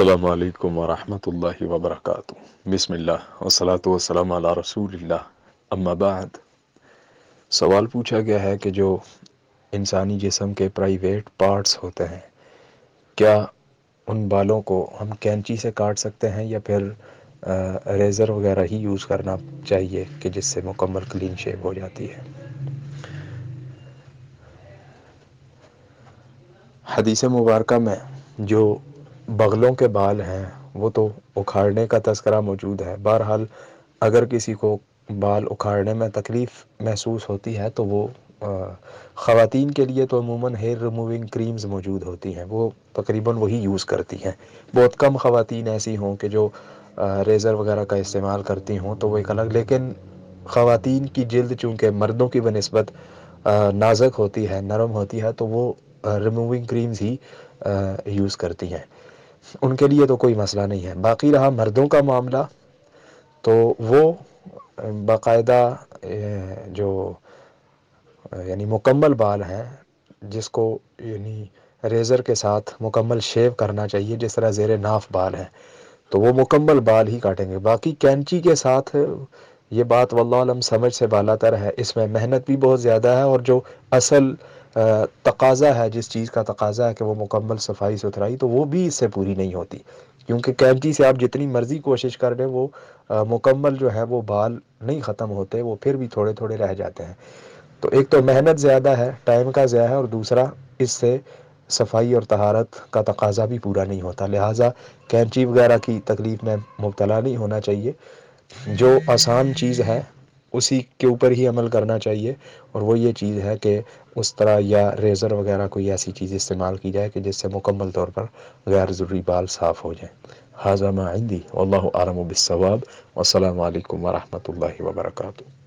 अल्लाम वरहमत ला वबरक बसमिल्लाम रसूल अम्माबाद सवाल पूछा गया है कि जो इंसानी जिसम के प्राइवेट पार्ट्स होते हैं क्या उन बालों को हम कैंची से काट सकते हैं या फिर रेज़र वगैरह ही यूज़ करना चाहिए कि जिससे मुकम्मल क्लीन शेप हो जाती है हदीस मुबारक में जो बगलों के बाल हैं वो तो उखाड़ने का तस्करा मौजूद है बहरहाल अगर किसी को बाल उखाड़ने में तकलीफ़ महसूस होती है तो वो ख़वान के लिए तो अमूमन हेयर रिमूविंग क्रीम्स मौजूद होती हैं वो तकरीबन वही यूज़ करती हैं बहुत कम ख़वान ऐसी हों कि जो रेज़र वगैरह का इस्तेमाल करती हों तो वो एक अलग लेकिन ख़वान की जल्द चूँकि मर्दों की बनस्बत नाजुक होती है नरम होती है तो वो रिमूविंग क्रीम्स ही यूज़ करती हैं उनके लिए तो कोई मसला नहीं है बाकी रहा मर्दों का मामला तो वो बाकायदा जो यानी मुकम्मल बाल हैं जिसको यानी रेज़र के साथ मुकम्मल शेव करना चाहिए जिस तरह जेर नाफ बाल है तो वो मुकम्मल बाल ही काटेंगे बाकी कैंची के साथ ये बात वल्लम समझ से बाला तर है इसमें मेहनत भी बहुत ज़्यादा है और जो असल तकाज़ा है जिस चीज़ का तकाज़ा है कि वो मुकम्मल सफाई सुथराई तो वो भी इससे पूरी नहीं होती क्योंकि कैंची से आप जितनी मर्ज़ी कोशिश कर लें वो आ, मुकम्मल जो है वो बाल नहीं ख़त्म होते वो फिर भी थोड़े थोड़े रह जाते हैं तो एक तो मेहनत ज़्यादा है टाइम का ज़्यादा है और दूसरा इससे सफाई और तहारत का तकाजा भी पूरा नहीं होता लिहाजा कैंची वगैरह की तकलीफ़ में मुबतला नहीं होना चाहिए जो आसान चीज़ है उसी के ऊपर ही अमल करना चाहिए और वो ये चीज़ है कि उस तरह या रेज़र वगैरह कोई ऐसी चीज़ इस्तेमाल की जाए कि जिससे मुकम्मल तौर पर गैर ज़रूरी बाल साफ़ हो जाए हाजामा आइंदी अल्लाह आलम असल वरहमल वर्का